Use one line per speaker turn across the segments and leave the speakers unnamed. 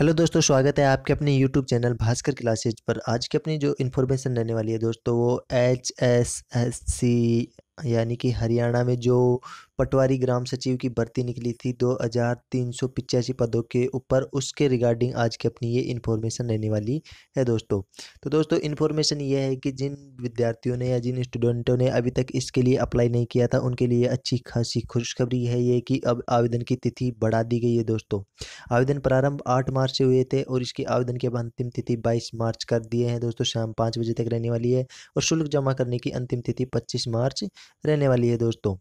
Hello दोस्तों स्वागत है आपके अपने यूट्यूब चैनल भास्कर क्लासेज पर आज की अपनी जो इन्फॉर्मेशन रहने वाली है दोस्तों वो एच एस एस सी यानी कि हरियाणा में जो पटवारी ग्राम सचिव की भर्ती निकली थी दो हज़ार तीन सौ पिचासी पदों के ऊपर उसके रिगार्डिंग आज की अपनी ये इन्फॉर्मेशन रहने वाली है दोस्तों तो दोस्तों इन्फॉर्मेशन ये है कि जिन विद्यार्थियों ने या जिन स्टूडेंटों ने अभी तक इसके लिए अप्लाई नहीं किया था उनके लिए अच्छी खासी खुशखबरी है ये कि अब आवेदन की तिथि बढ़ा दी गई है दोस्तों आवेदन प्रारंभ आठ मार्च से हुए थे और इसके आवेदन की अब अंतिम तिथि बाईस मार्च कर दिए हैं दोस्तों शाम पाँच बजे तक रहने वाली है और शुल्क जमा करने की अंतिम तिथि पच्चीस मार्च रहने वाली है दोस्तों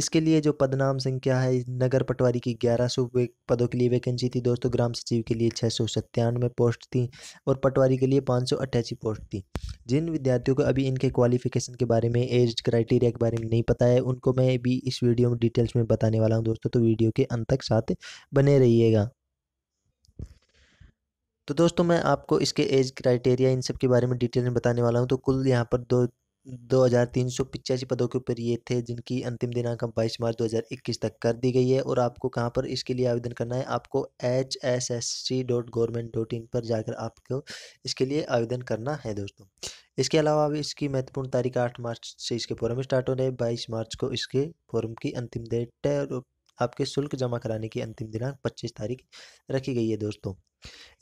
इसके लिए जो पदनाम संख्या है नगर पटवारी की ग्यारह सौ पदों के लिए वैकेंसी थी दोस्तों ग्राम सचिव के लिए छः सौ सत्तानवे पोस्ट थी और पटवारी के लिए पाँच सौ अट्ठासी पोस्ट थी जिन विद्यार्थियों को अभी इनके क्वालिफिकेशन के बारे में एज क्राइटेरिया के बारे में नहीं पता है उनको मैं भी इस वीडियो में डिटेल्स में बताने वाला हूँ दोस्तों तो वीडियो के अंत तक साथ बने रहिएगा तो दोस्तों मैं आपको इसके एज क्राइटेरिया इन सब के बारे में डिटेल में बताने वाला हूँ तो कुल यहाँ पर दो दो हज़ार तीन सौ पिचासी पदों के ऊपर ये थे जिनकी अंतिम दिनांक बाईस मार्च दो हज़ार इक्कीस तक कर दी गई है और आपको कहाँ पर इसके लिए आवेदन करना है आपको H S S C dot government dot in पर जाकर आपको इसके लिए आवेदन करना है दोस्तों इसके अलावा अब इसकी महत्वपूर्ण तारीख आठ मार्च से इसके फॉरम स्टार्ट हो रहे हैं बाईस मार्च को इसके फॉर्म की अंतिम डेट है और आपके शुल्क जमा कराने की अंतिम दिनांक पच्चीस तारीख रखी गई है दोस्तों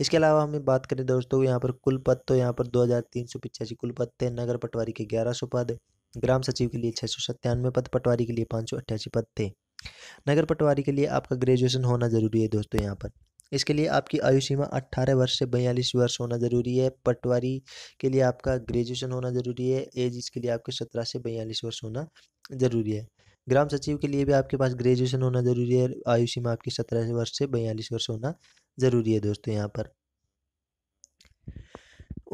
इसके अलावा हमें बात करें दोस्तों यहाँ पर कुल पद तो यहाँ पर दो हज़ार तीन सौ पिचासी कुल पद थे नगर पटवारी के ग्यारह सौ पद ग्राम सचिव के लिए छः सौ सत्तानवे पद पटवारी के लिए पाँच सौ अट्ठासी पद थे नगर पटवारी के लिए आपका ग्रेजुएशन होना ज़रूरी है दोस्तों यहाँ पर इसके लिए आपकी आयु सीमा अट्ठारह वर्ष से बयालीस वर्ष होना ज़रूरी है पटवारी के लिए आपका ग्रेजुएशन होना ज़रूरी है एज इसके लिए आपके सत्रह से बयालीस वर्ष होना ज़रूरी है ग्राम सचिव के लिए भी आपके पास ग्रेजुएशन होना ज़रूरी है आयु सीमा आपकी सत्रह वर्ष से बयालीस वर्ष होना ज़रूरी है दोस्तों यहाँ पर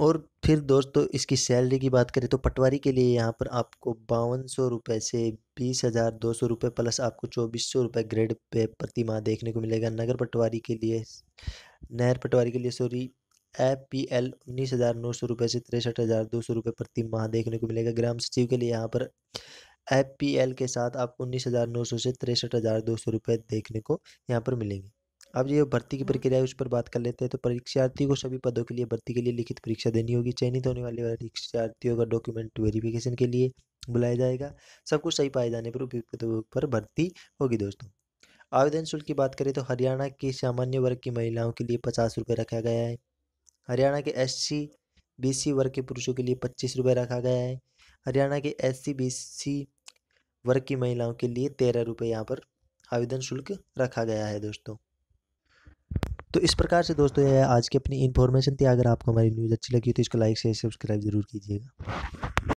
और फिर दोस्तों इसकी सैलरी की बात करें तो पटवारी के लिए यहाँ पर आपको बावन सौ रुपये से बीस हज़ार दो सौ रुपये प्लस आपको चौबीस सौ रुपये ग्रेड पे प्रति माह देखने को मिलेगा नगर पटवारी के लिए नहर पटवारी के लिए सॉरी ए पी एल उन्नीस हज़ार नौ सौ रुपये से तिरसठ हज़ार दो सौ रुपये प्रति माह देखने को मिलेगा ग्राम सचिव के लिए यहाँ पर एफ पी एल के साथ आपको उन्नीस हज़ार नौ सौ से तिरसठ हज़ार दो सौ रुपये देखने को यहाँ पर मिलेंगे अब ये भर्ती की हाँ। प्रक्रिया है उस पर बात कर लेते हैं तो परीक्षार्थी को सभी पदों के लिए भर्ती के लिए लिखित परीक्षा देनी होगी चयनित होने वाले परीक्षार्थियों का डॉक्यूमेंट वेरिफिकेशन के लिए बुलाया जाएगा सब कुछ सही पाए जाने पर उपयुक्त पदों पर भर्ती होगी दोस्तों आवेदन शुल्क की बात करें तो हरियाणा की सामान्य वर्ग की महिलाओं के लिए पचास रुपये रखा गया है हरियाणा के एस सी वर्ग के पुरुषों के लिए पच्चीस रुपये रखा गया है हरियाणा के एस सी बी सी वर्ग की महिलाओं के लिए तेरह रुपये यहाँ पर आवेदन शुल्क रखा गया है दोस्तों तो इस प्रकार से दोस्तों यह आज की अपनी इन्फॉर्मेशन थी अगर आपको हमारी न्यूज़ अच्छी लगी तो इसको लाइक शेयर सब्सक्राइब जरूर कीजिएगा